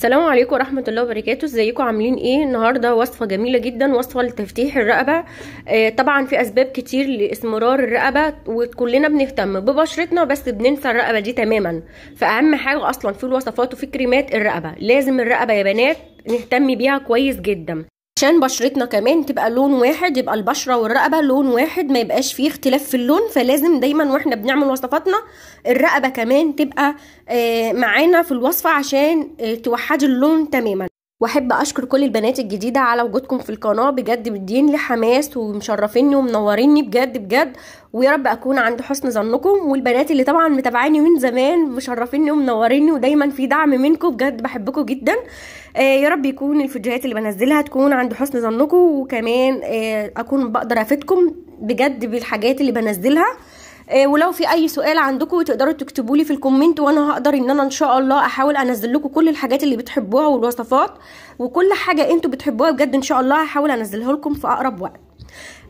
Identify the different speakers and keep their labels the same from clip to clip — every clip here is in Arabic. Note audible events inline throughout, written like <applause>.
Speaker 1: السلام عليكم ورحمه الله وبركاته ازيكم عاملين ايه النهارده وصفه جميله جدا وصفه لتفتيح الرقبه آه طبعا في اسباب كتير لاستمرار الرقبه وكلنا بنهتم ببشرتنا بس بننسى الرقبه دي تماما فاهم حاجه اصلا في الوصفات وفي كريمات الرقبه لازم الرقبه يا بنات نهتم بيها كويس جدا عشان بشرتنا كمان تبقى لون واحد يبقى البشره والرقبه لون واحد ما يبقاش فيه اختلاف في اللون فلازم دايما واحنا بنعمل وصفاتنا الرقبه كمان تبقى آه، معانا في الوصفه عشان آه، توحد اللون تماما واحب اشكر كل البنات الجديده على وجودكم في القناه بجد مدين لي حماس ومشرفيني ومنوريني بجد بجد ويا رب اكون عند حسن ظنكم والبنات اللي طبعا متابعاني من زمان مشرفيني ومنوريني ودايما في دعم منكم بجد بحبكم جدا آه يا رب يكون الفيديوهات اللي بنزلها تكون عند حسن ظنكم وكمان آه اكون بقدر افيدكم بجد بالحاجات اللي بنزلها آه، ولو في اي سؤال عندكم تقدروا تكتبوا لي في الكومنت وانا هقدر ان انا ان شاء الله احاول انزل لكم كل الحاجات اللي بتحبوها والوصفات وكل حاجه انتوا بتحبوها بجد ان شاء الله هحاول انزلها لكم في اقرب وقت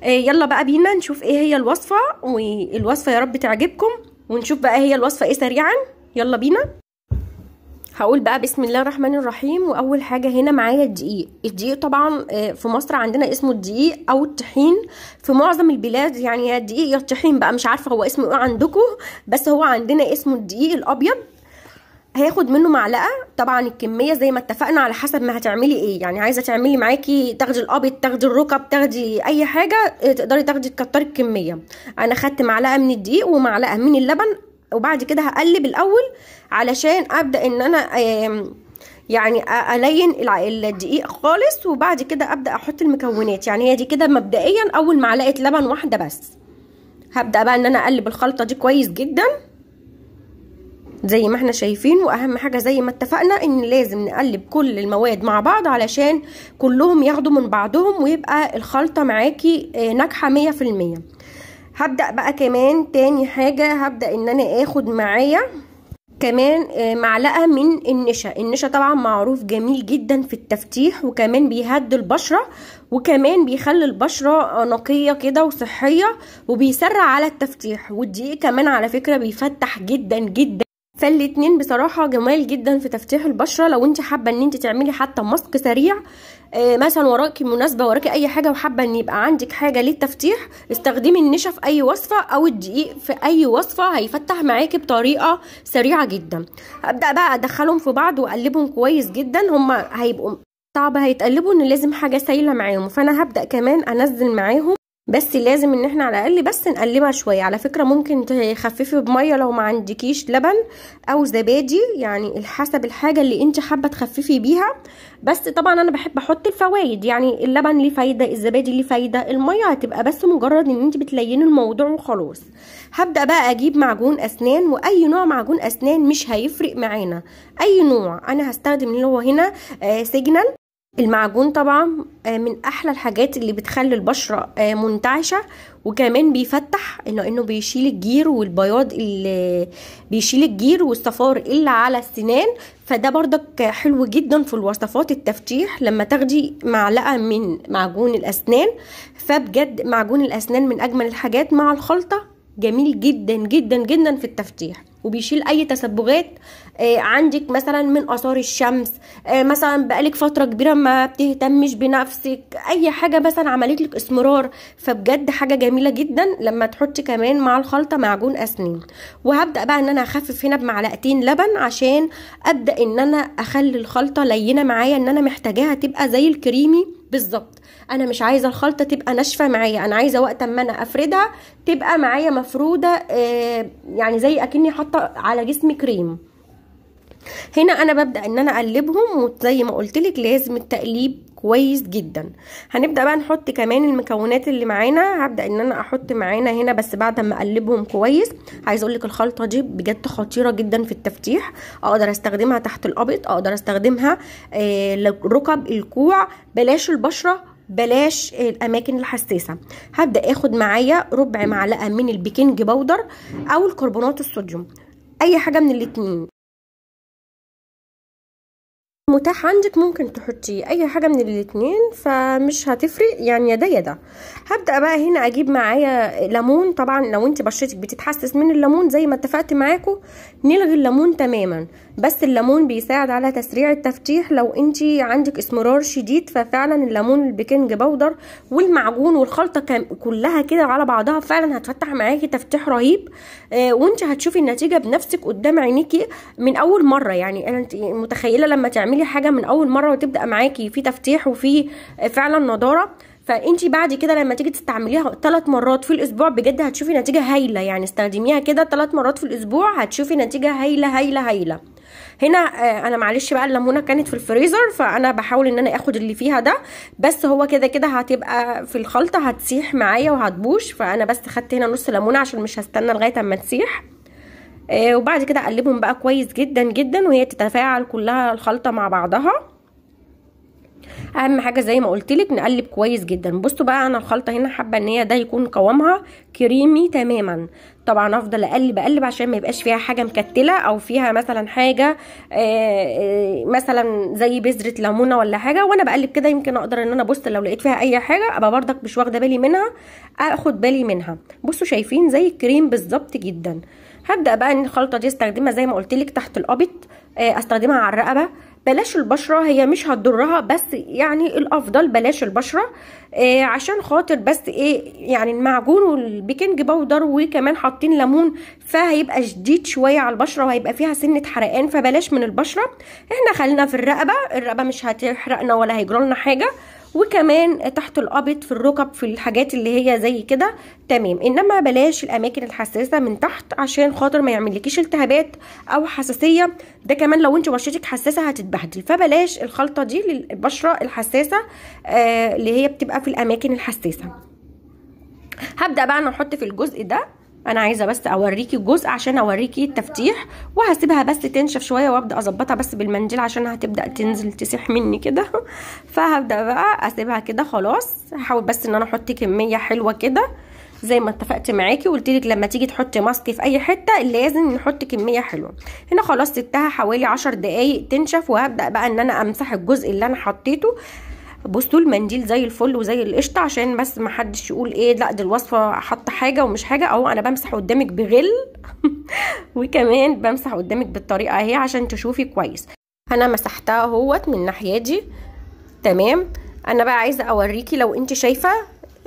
Speaker 1: آه، يلا بقى بينا نشوف ايه هي الوصفه والوصفه يا رب تعجبكم ونشوف بقى هي الوصفه ايه سريعا يلا بينا هقول بقى بسم الله الرحمن الرحيم واول حاجه هنا معايا الدقيق الدقيق طبعا آه، في مصر عندنا اسمه الدقيق او الطحين في معظم البلاد يعني يا الدقيق يا الطحين بقى مش عارفه هو اسمه ايه عندكم بس هو عندنا اسمه الدقيق الابيض هياخد منه معلقه طبعا الكميه زي ما اتفقنا على حسب ما هتعملي ايه يعني عايزه تعملي معاكي تاخدي الابيض تاخدي الركب تاخدي اي حاجه آه، تقدري تاخدي تكتري الكميه انا خدت معلقه من الدقيق ومعلقه من اللبن وبعد كده هقلب الاول علشان ابدا ان انا يعني الين الدقيق خالص وبعد كده ابدا احط المكونات يعني هي دي كده مبدئيا اول معلقه لبن واحده بس هبدا بقى ان انا اقلب الخلطه دي كويس جدا زي ما احنا شايفين واهم حاجه زي ما اتفقنا ان لازم نقلب كل المواد مع بعض علشان كلهم ياخدوا من بعضهم ويبقى الخلطه معاكي آه، ناجحه مية في المية هبدأ بقى كمان تاني حاجة هبدأ ان انا اخد معايا كمان آه، معلقة من النشا النشا طبعا معروف جميل جدا في التفتيح وكمان بيهدي البشرة وكمان بيخلي البشرة نقية كده وصحية وبيسرع على التفتيح والدقيق كمان على فكرة بيفتح جدا جدا فالاتنين بصراحة جمال جدا في تفتيح البشرة لو انت حابة ان انت تعملي حتى ماسك سريع آه، مثلا وراكي مناسبة وراكي اي حاجة وحابة ان يبقى عندك حاجة للتفتيح استخدمي النشا في اي وصفة او الدقيق في اي وصفة هيفتح معاكي بطريقة سريعة جدا ابدأ بقى ادخلهم في بعض واقلبهم كويس جدا هما هيبقوا صعب هيتقلبوا ان لازم حاجة سايلة معاهم فانا هبدأ كمان انزل معاهم بس لازم ان احنا على الاقل بس نقلبها شويه على فكره ممكن تخففي بميه لو ما عندكيش لبن او زبادي يعني حسب الحاجه اللي انت حابه تخففي بيها بس طبعا انا بحب احط الفوائد يعني اللبن ليه فايده الزبادي ليه فايده الميه هتبقى بس مجرد ان انت بتليني الموضوع وخلاص هبدا بقى اجيب معجون اسنان واي نوع معجون اسنان مش هيفرق معانا اي نوع انا هستخدم اللي هو هنا آه سيجنال المعجون طبعا آه، من احلى الحاجات اللي بتخلي البشره آه، منتعشه وكمان بيفتح انه انه بيشيل الجير والبياض اللي بيشيل الجير والصفار اللي على السنان فده بردك حلو جدا في الوصفات التفتيح لما تاخدي معلقه من معجون الاسنان فبجد معجون الاسنان من اجمل الحاجات مع الخلطه جميل جدا جدا جدا في التفتيح وبيشيل اي تسبغات آه، عندك مثلا من اثار الشمس آه، مثلا بقالك فتره كبيره ما بتهتمش بنفسك اي حاجه مثلا عملت لك اسمرار فبجد حاجه جميله جدا لما تحطي كمان مع الخلطه معجون اسنان وهبدا بقى ان انا اخفف هنا بمعلقتين لبن عشان ابدا ان انا اخلي الخلطه لينه معايا ان انا محتاجاها تبقى زي الكريمي بالظبط انا مش عايزه الخلطه تبقى ناشفه معايا انا عايزه وقت اما انا افردها تبقى معايا مفروده آه، يعني زي اكني حاطه حاطه على جسمي كريم هنا انا ببدا ان انا اقلبهم وزي ما قلت لك لازم التقليب كويس جدا هنبدا بقى نحط كمان المكونات اللي معانا هبدا ان انا احط معانا هنا بس بعد ما اقلبهم كويس عايز اقول لك الخلطه دي بجد خطيره جدا في التفتيح اقدر استخدمها تحت القبط اقدر استخدمها آه ركب الكوع بلاش البشره بلاش الاماكن الحساسه هبدا اخد معايا ربع معلقه من البيكنج بودر او الكربونات الصوديوم اي حاجه من الاتنين متاح عندك ممكن تحطي اي حاجه من الاتنين فمش هتفرق يعني يا ده يا ده هبدا بقى هنا اجيب معايا ليمون طبعا لو انت بشرتك بتتحسس من الليمون زي ما اتفقت معاكم نلغي الليمون تماما بس الليمون بيساعد على تسريع التفتيح لو انت عندك اسمرار شديد ففعلا الليمون البيكنج بودر والمعجون والخلطه كلها كده على بعضها فعلا هتفتح معاكي تفتيح رهيب آه، وانت هتشوفي النتيجه بنفسك قدام عينيكي من اول مره يعني انا انت متخيله لما تعملي اي حاجه من اول مره وتبدا معاكي في تفتيح وفي فعلا نضاره فانت بعد كده لما تيجي تستعمليها ثلاث مرات في الاسبوع بجد هتشوفي نتيجه هايله يعني استخدميها كده ثلاث مرات في الاسبوع هتشوفي نتيجه هايله هايله هايله هنا آه، انا معلش بقى الليمونه كانت في الفريزر فانا بحاول ان انا اخد اللي فيها ده بس هو كده كده هتبقى في الخلطه هتسيح معايا وهتبوش فانا بس خدت هنا نص ليمونه عشان مش هستنى لغايه اما تسيح آه، وبعد كده اقلبهم بقى كويس جدا جدا وهي تتفاعل كلها الخلطه مع بعضها اهم حاجه زي ما قلتلك نقلب كويس جدا بصوا بقى انا الخلطه هنا حابه ان هي ده يكون قوامها كريمي تماما طبعا افضل اقلب اقلب عشان ما يبقاش فيها حاجه مكتله او فيها مثلا حاجه آه، آه، مثلا زي بذره ليمونه ولا حاجه وانا بقلب كده يمكن اقدر ان انا بص لو لقيت فيها اي حاجه ابقى برضك مش واخده بالي منها اخد بالي منها بصوا شايفين زي الكريم بالظبط جدا هبدا بقى ان الخلطه دي استخدمها زي ما قلت لك تحت القبط آه، استخدمها على الرقبه بلاش البشره هي مش هتضرها بس يعني الافضل بلاش البشره آه عشان خاطر بس ايه يعني المعجون والبيكنج باودر وكمان حاطين ليمون فهيبقى شديد شويه على البشره وهيبقى فيها سنه حرقان فبلاش من البشره احنا خلينا في الرقبه الرقبه مش هتحرقنا ولا هيجرالنا حاجه وكمان تحت القبط في الركب في الحاجات اللي هي زي كده تمام انما بلاش الاماكن الحساسه من تحت عشان خاطر ما يعملكيش التهابات او حساسيه ده كمان لو انت بشرتك حساسه هتتبهدل فبلاش الخلطه دي للبشره الحساسه آه، اللي هي بتبقى في الاماكن الحساسه هبدا بقى انا احط في الجزء ده انا عايزه بس اوريكي جزء عشان اوريكي التفتيح وهسيبها بس تنشف شويه وابدا اظبطها بس بالمنديل عشان هتبدا تنزل تسيح مني كده <laughs> فهبدا بقى اسيبها كده خلاص هحاول بس ان انا احط كميه حلوه كده زي ما اتفقت معاكي وقلت لك لما تيجي تحطي ماسك في اي حته لازم نحط كميه حلوه هنا خلاص سبتها حوالي عشر دقايق تنشف وهبدا بقى ان انا امسح الجزء اللي انا حطيته بصوا المنديل زي الفل وزي القشطه عشان بس ما حدش يقول ايه لا دي الوصفه حط حاجه ومش حاجه اهو انا بمسح قدامك بغل <laughs> وكمان بمسح قدامك بالطريقه اهي عشان تشوفي كويس انا مسحتها اهوت من الناحيه دي تمام انا بقى عايزه اوريكي لو انت شايفه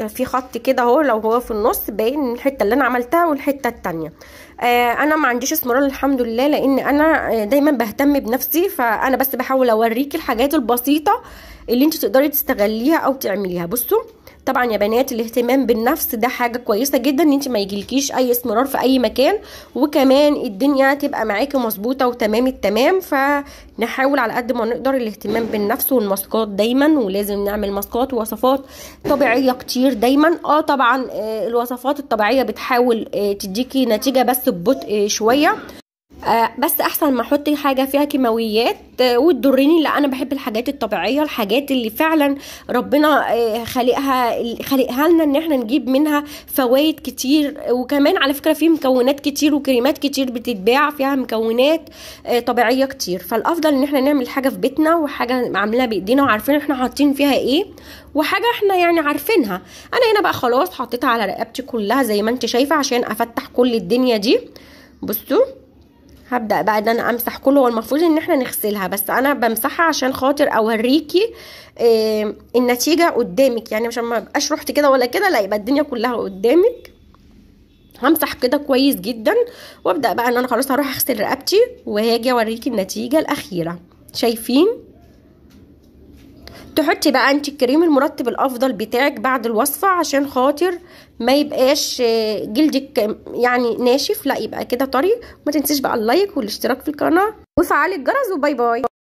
Speaker 1: في خط كده اهو لو هو في النص باين الحته اللي انا عملتها والحته التانية آه، انا ما عنديش اسمرار الحمد لله لان انا آه، دايما بهتم بنفسي فانا بس بحاول اوريكي الحاجات البسيطه اللي انت تقدري تستغليها او تعمليها بصوا طبعا يا بنات الاهتمام بالنفس ده حاجه كويسه جدا ان انت ما يجيلكيش اي اسمرار في اي مكان وكمان الدنيا تبقى معاكي مظبوطه وتمام التمام فنحاول على قد ما نقدر الاهتمام بالنفس والماسكات دايما ولازم نعمل ماسكات ووصفات طبيعيه كتير دايما اه طبعا آه، الوصفات الطبيعيه بتحاول تديكي نتيجه بس بس ببطء آه، شويه آه، بس احسن ما احط حاجه فيها كيماويات آه، وتضرني لا انا بحب الحاجات الطبيعيه الحاجات اللي فعلا ربنا آه، خلقها خالقها لنا ان احنا نجيب منها فوائد كتير وكمان على فكره في مكونات كتير وكريمات كتير بتتباع فيها مكونات طبيعيه كتير فالافضل ان احنا نعمل حاجه في بيتنا وحاجه عاملاها بايدينا وعارفين احنا حاطين فيها ايه وحاجه احنا يعني عارفينها انا هنا بقى خلاص حطيتها على رقبتي كلها زي ما انت شايفه عشان افتح كل الدنيا دي بصوا هبدا بقى ان انا امسح كله هو المفروض ان احنا نغسلها بس انا بمسحها عشان خاطر اوريكي إيه النتيجه قدامك يعني عشان ما ابقاش رحت كده ولا كده لا يبقى الدنيا كلها قدامك همسح كده كويس جدا وابدا بقى ان انا خلاص هروح اغسل رقبتي وهاجي اوريكي النتيجه الاخيره شايفين تحطي بقى انت الكريم المرطب الافضل بتاعك بعد الوصفه عشان خاطر ما يبقاش آه، جلدك يعني ناشف لا يبقى كده طري ما تنسيش بقى اللايك والاشتراك في القناه وفعال الجرس وباي باي